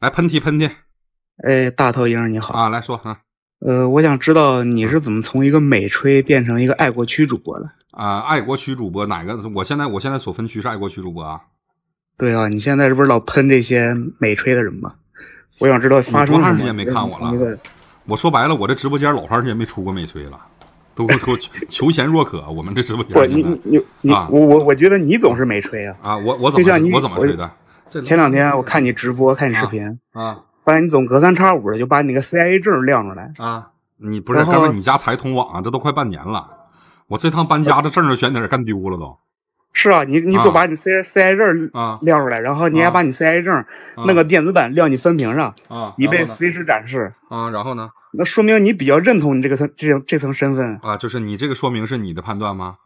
来喷嚏喷嚏，哎，大头鹰你好啊！来说啊，呃，我想知道你是怎么从一个美吹变成一个爱国区主播的啊？爱国区主播哪个？我现在我现在所分区是爱国区主播啊？对啊，你现在是不是老喷这些美吹的人吗？我想知道发生了什么？你没看我了？我说白了，我这直播间老长时间没出过美吹了，都给我 求贤若渴。我们这直播间，你你你，我我我觉得你总是美吹啊啊！我我怎么我怎么吹的？前两天我看你直播，看你视频啊，发现你总隔三差五的就把你那个 C I a 证亮出来啊。你不是，哥们，你家才通网啊，这都快半年了。我这趟搬家，的证都全这干丢了都。是啊，你你总把你 C C I 证啊亮出来，然后你还把你 C I 证那个电子版亮你分屏上啊，以备随时展示啊。然后呢？那说明你比较认同你这个层这这层身份啊，就是你这个说明是你的判断吗？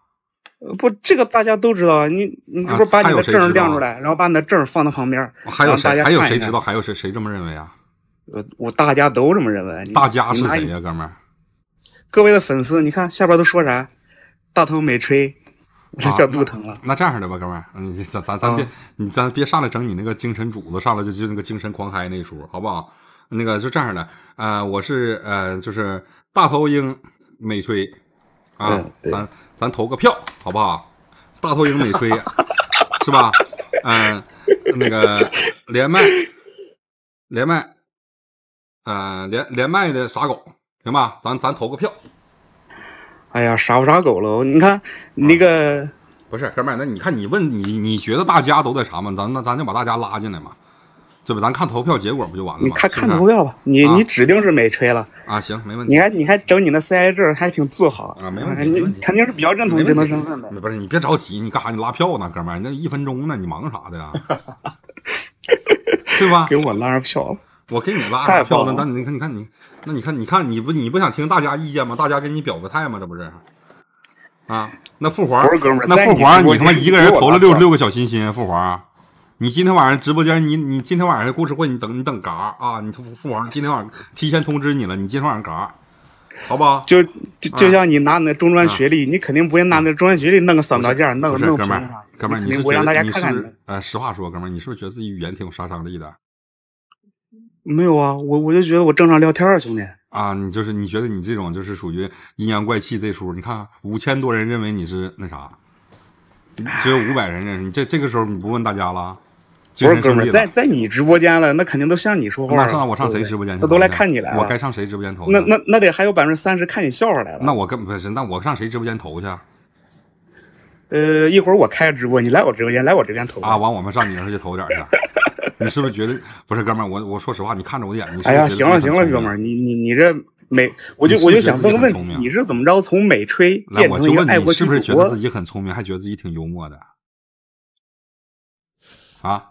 不，这个大家都知道。你你不是把你的证亮出来，然后把你的证放到旁边？还有谁？还有谁知道？还有谁谁这么认为啊？我我大家都这么认为。大家是谁呀，哥们儿？各位的粉丝，你看下边都说啥？大头没吹，我小肚疼了。那这样的吧，哥们儿，嗯，咱咱咱别，你咱别上来整你那个精神主子，上来就就那个精神狂嗨那出，好不好？那个就这样的啊，我是呃，就是大头鹰美吹。啊，咱咱投个票好不好？大头鹰美吹是吧？嗯，那个连麦连麦，嗯连连麦的傻狗，行吧？咱咱投个票。哎呀，傻不傻狗了？你看那个不是哥们儿？那你看你问你，你觉得大家都在啥吗？咱那咱就把大家拉进来嘛。对吧？咱看投票结果不就完了？你看看投票吧，你你指定是没吹了啊！行，没问题。你还你还整你那 C I 资还挺自豪啊！没问题，你肯定是比较认同这个身份呗。不是你别着急，你干啥？你拉票呢，哥们儿？那一分钟呢？你忙啥的呀？对吧？给我拉上票了，我给你拉票了。那你看，你看你，那你看，你看你不你不想听大家意见吗？大家给你表个态吗？这不是啊？那富华，那富华，你他妈一个人投了六六个小心心，富华。你今天晚上直播间，你你今天晚上故事会，你等你等嘎啊！你父父王今天晚上提前通知你了，你今天晚上嘎，好吧？就就就像你拿你那中专学历，你肯定不会拿那中专学历弄个三道件，弄个没有。哥们儿，哥们儿，你是不是觉得自己语言挺有杀伤力的？没有啊，我我就觉得我正常聊天啊，兄弟啊，你就是你觉得你这种就是属于阴阳怪气这出，你看五千多人认为你是那啥。只有五百人认识你，这这个时候你不问大家了？不是哥们，在在你直播间了，那肯定都向你说话。那上我上谁直播间？那都来看你来了。我该上谁直播间投？那那那得还有百分之三十看你笑话来了。那我根本不是，那我上谁直播间投去？呃，一会儿我开直播，你来我直播间，来我这边投啊。完，我们上你那去投点去。你是不是觉得不是哥们？我我说实话，你看着我眼睛。哎呀，行了行了，哥们，你你你这。美，我就我就想问问，你是怎么着从美吹变成一个爱国是不是觉得自己很聪明，还觉得自己挺幽默的？啊！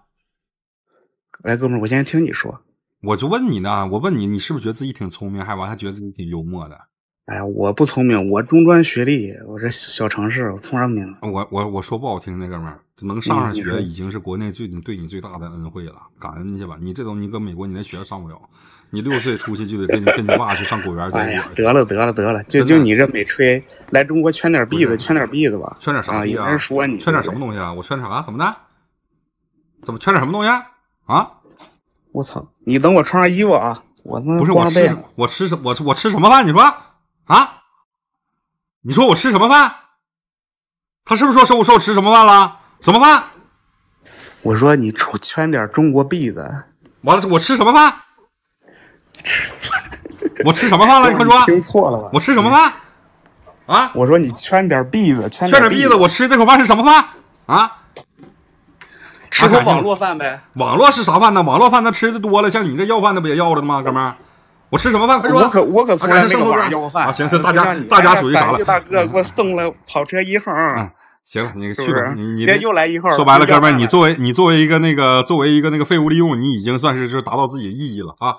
来，哥们儿，我先听你说。我就问你呢，我问你，你是不是觉得自己挺聪明，还完还觉得自己挺幽默的？哎呀，我不聪明，我中专学历，我这小城市，我聪明什么？我我我说不好听的，哥们儿，能上上学已经是国内最对你最大的恩惠了，感恩去吧。你这种你搁美国你连学都上不了，你六岁出去就得跟你跟你爸去上果园。得了得了得了，就就你这美吹，来中国圈点币子，圈点币子吧，圈点啥有人说你圈点什么东西啊？我圈啥？怎么的？怎么圈点什么东西啊？啊！我操！你等我穿上衣服啊！我他妈不是我吃我吃什我我吃什么饭？你说？啊！你说我吃什么饭？他是不是说收我收我吃什么饭了？什么饭？我说你出圈点中国币子。完了，我吃什么饭？我吃什么饭了？你快说！听错了吧？我吃什么饭？啊！我说你圈点币子，圈点币子。我吃这口饭是什么饭？啊？吃口网络饭呗。网络是啥饭呢？网络饭那吃的多了，像你这要饭的不也要了吗？哥们儿。我吃什么饭？快说！我可我可快点送过饭啊！行，这大家大家属于啥了？大哥给我送了跑车一号。行，你去吧，你别又来一号。说白了，哥们儿，你作为你作为一个那个作为一个那个废物利用，你已经算是是达到自己的意义了啊！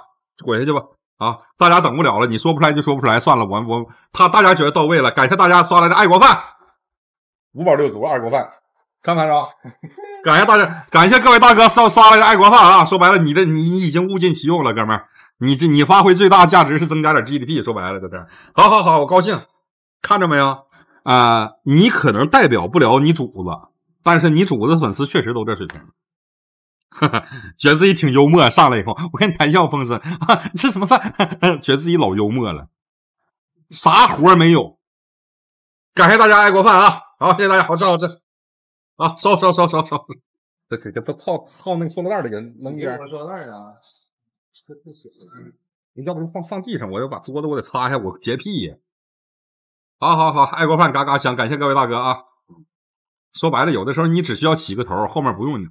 滚下去吧！啊，大家等不了了，你说不出来就说不出来，算了，我我他大家觉得到位了，感谢大家刷来的爱国饭，五宝六足爱国饭，看看着，感 谢大家，感谢各位大哥刷刷来的爱国饭啊！说白了，你的你你已经物尽其用了，哥们儿。你这你发挥最大价值是增加点 GDP，说白了在这。好好好，我高兴，看着没有啊？你可能代表不了你主子，但是你主子粉丝确实都这水平，哈哈，觉得自己挺幽默，上来以后我跟你谈笑风生啊。吃什么饭？觉得自己老幽默了，啥活没有？感谢大家爱国饭啊！好，谢谢大家，好吃好吃。啊，收收收收收，给给他套套那个塑料袋的人给边。塑料袋啊。这不行，你要不放放地上，我要把桌子我得擦一下，我洁癖呀。好好好，爱国饭嘎嘎香，感谢各位大哥啊。说白了，有的时候你只需要起个头，后面不用。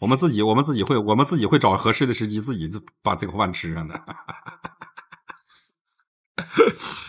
我们自己，我们自己会，我们自己会找合适的时机，自己把这个饭吃上的。